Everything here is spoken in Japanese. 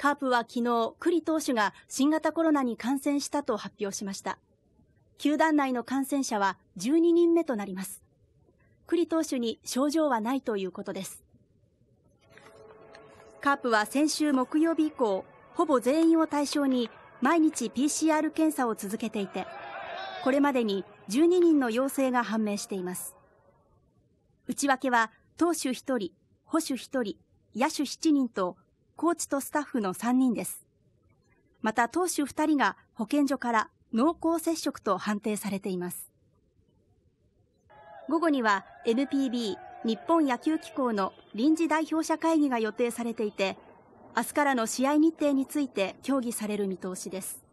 カープは昨日、栗投手が新型コロナに感染したと発表しました。球団内の感染者は12人目となります。栗投手に症状はないということです。カープは先週木曜日以降、ほぼ全員を対象に毎日 PCR 検査を続けていて、これまでに12人の陽性が判明しています。内訳は投手1人、捕手1人、野手7人とコーチとスタッフの3人です。また、投手2人が保健所から濃厚接触と判定されています。午後には NPB 日本野球機構の臨時代表者会議が予定されていて、明日からの試合日程について協議される見通しです。